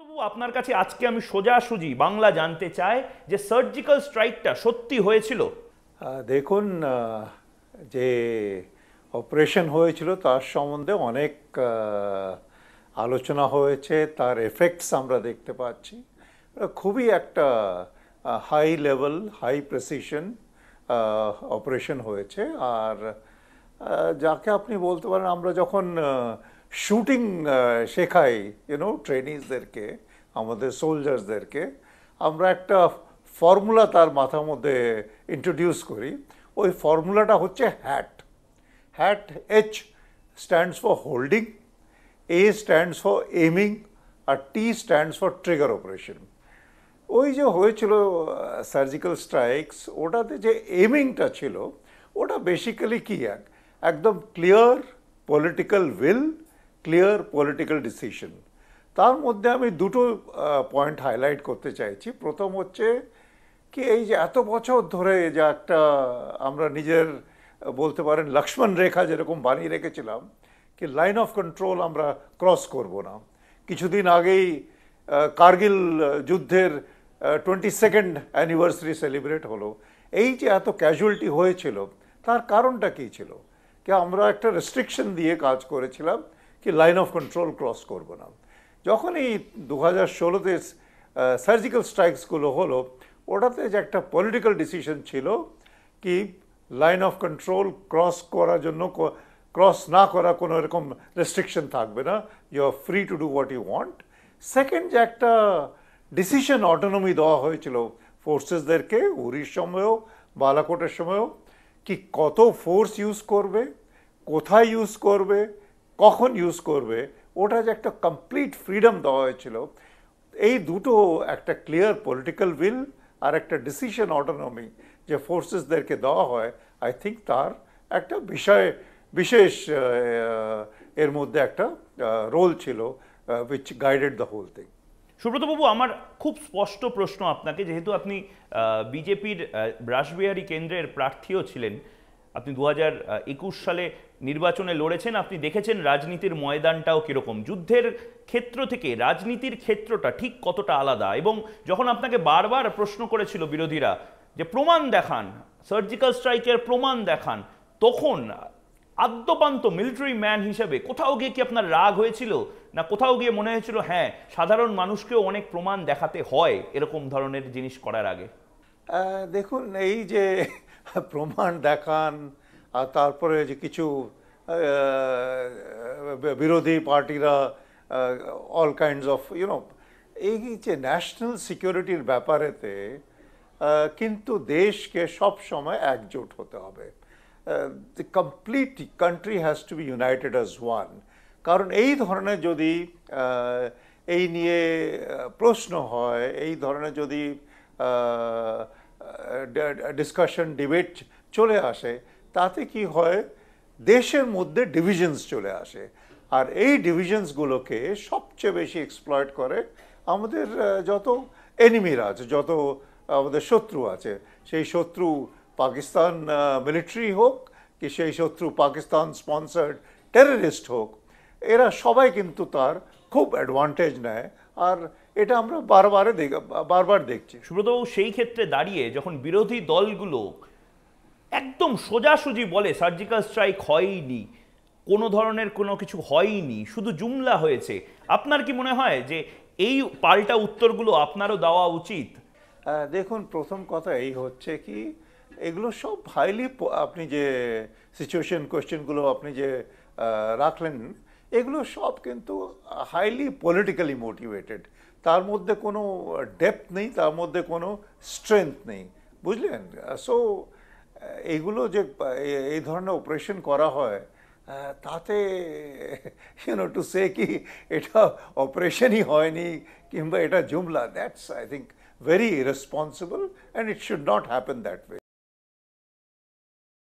তবু আপনার কাছে আজকে আমি সোজাসুজি বাংলা জানতে চাই যে সার্জিক্যাল স্ট্রাইকটা সত্যি হয়েছিল দেখুন যে অপারেশন হয়েছিল তার সম্বন্ধে অনেক আলোচনা হয়েছে তার এফেক্টস আমরা দেখতে পাচ্ছি খুবই একটা high level high precision operation হয়েছে আর যাকে আপনি বলতে পারেন আমরা যখন শুটিং শেখাই ইউনো ট্রেনিজদেরকে আমাদের সোলজার্সদেরকে আমরা একটা ফর্মুলা তার মাথার মধ্যে ইন্ট্রোডিউস করি ওই ফর্মুলাটা হচ্ছে hat hat H stands for holding A stands for aiming আর T stands for trigger operation ওই যে হয়েছিল সার্জিক্যাল স্ট্রাইকস ওটাতে যে এমিংটা ছিল ওটা বেসিক্যালি কী এক একদম clear political will clear political decision তার মধ্যে আমি দুটো পয়েন্ট হাইলাইট করতে চাইছি প্রথম হচ্ছে কি এই যে এত বছর ধরে যে একটা আমরা নিজের বলতে পারেন লক্ষ্মণ রেখা যেরকম বানিয়ে রেখেছিলাম কি লাইন অফ কন্ট্রোল আমরা ক্রস করব না কিছুদিন আগেই কার্গিল যুদ্ধের টোয়েন্টি সেকেন্ড অ্যানিভার্সারি সেলিব্রেট হলো এই যে এত ক্যাজুয়ালিটি হয়েছিল তার কারণটা কী ছিল কি আমরা একটা রেস্ট্রিকশন দিয়ে কাজ করেছিলাম যে লাইন অফ কন্ট্রোল ক্রস করব না যখন এই দু হাজার ষোলোতে সার্জিক্যাল স্ট্রাইকসগুলো হলো ওটাতে যে একটা পলিটিক্যাল ডিসিশন ছিল কি লাইন অফ কন্ট্রোল ক্রস করার জন্য ক্রস না করা কোনো এরকম রেস্ট্রিকশন থাকবে না you are free to do what you want second যে একটা ডিসিশন অটোনমি দেওয়া হয়েছিল ফোর্সেসদেরকে উড়ির সময়েও বালাকোটের সময়েও কি কত ফোর্স ইউজ করবে কোথায় ইউজ করবে কখন ইউজ করবে ওটা যে একটা কমপ্লিট ফ্রিডম দেওয়া হয়েছিল এই দুটো একটা ক্লিয়ার পলিটিক্যাল উইল আর একটা ডিসিশন অটোনমি যে ফোর্সেসদেরকে দেওয়া হয় আই থিঙ্ক তার একটা বিষয় বিশেষ এর মধ্যে একটা রোল ছিল which guided the whole thing সুব্রতবাবু আমার খুব স্পষ্ট প্রশ্ন আপনাকে যেহেতু আপনি বিজেপির রাসবিহারী কেন্দ্রের প্রার্থীও ছিলেন আপনি দু সালে একুশ সালে নির্বাচনে লড়েছেন আপনি দেখেছেন রাজনীতির ময়দানটাও কীরকম যুদ্ধের ক্ষেত্র থেকে রাজনীতির ক্ষেত্রটা ঠিক কতটা আলাদা এবং যখন আপনাকে বারবার প্রশ্ন করেছিল বিরোধীরা যে প্রমাণ দেখান সার্জিক্যাল স্ট্রাইকের প্রমাণ দেখান তখন আদ্যপান্ত মিলিটারি ম্যান হিসেবে কোথাও গিয়ে কি আপনার রাগ হয়েছিল না কোথাও গিয়ে মনে হয়েছিল হ্যাঁ সাধারণ মানুষকেও অনেক প্রমাণ দেখাতে হয় এরকম ধরনের জিনিস করার আগে দেখুন এই যে প্রমাণ দেখান আর তারপরে যে কিছু বিরোধী পার্টিরা অল কাইন্ডস অফ ইউনো এই যে ন্যাশনাল সিকিউরিটির ব্যাপারেতে কিন্তু দেশকে সব সময় একজোট হতে হবে the complete country has to be united as one কারণ এই ধরনের যদি এই নিয়ে প্রশ্ন হয় এই ধরনের যদি ডিসকাশন ডিবেট চলে আসে তাতে কি হয় দেশের মধ্যে ডিভিশনস চলে আসে আর এই ডিভিশনসগুলোকে সবচেয়ে বেশি এক্সপ্লয়েট করে আমাদের যত এনিমিরা আছে যত আমাদের শত্রু আছে সেই শত্রু পাকিস্তান মিলিটারি হোক কি সেই শত্রু পাকিস্তান স্পন্সার্ড টেররিস্ট হোক এরা সবাই কিন্তু তার খুব অ্যাডভান্টেজ নেয় আর এটা আমরা বারবারে বারবার দেখছি সুব্রতবাবু সেই ক্ষেত্রে দাঁড়িয়ে যখন বিরোধী দলগুলো একদম সোজাসুজি বলে সার্জিক্যাল স্ট্রাইক হয়নি কোনো ধরনের কোনো কিছু হয়নি শুধু জুমলা হয়েছে আপনার কি মনে হয় যে এই পাল্টা উত্তরগুলো আপনারও দেওয়া উচিত দেখুন প্রথম কথা এই হচ্ছে কি এগুলো সব হাইলি আপনি যে সিচুয়েশন কোয়েশ্চেনগুলো আপনি যে রাখলেন এগুলো সব কিন্তু হাইলি পলিটিক্যালি মোটিভেটেড তার মধ্যে কোনো ডেপথ নেই তার মধ্যে কোনো স্ট্রেংথ নেই বুঝলেন সো এইগুলো যে এই ধরনের অপারেশন করা হয় তাতে ইউনো টু সে কি এটা অপারেশনই হয়নি কিংবা এটা জুমলা that's I think very irresponsible and it should not happen that way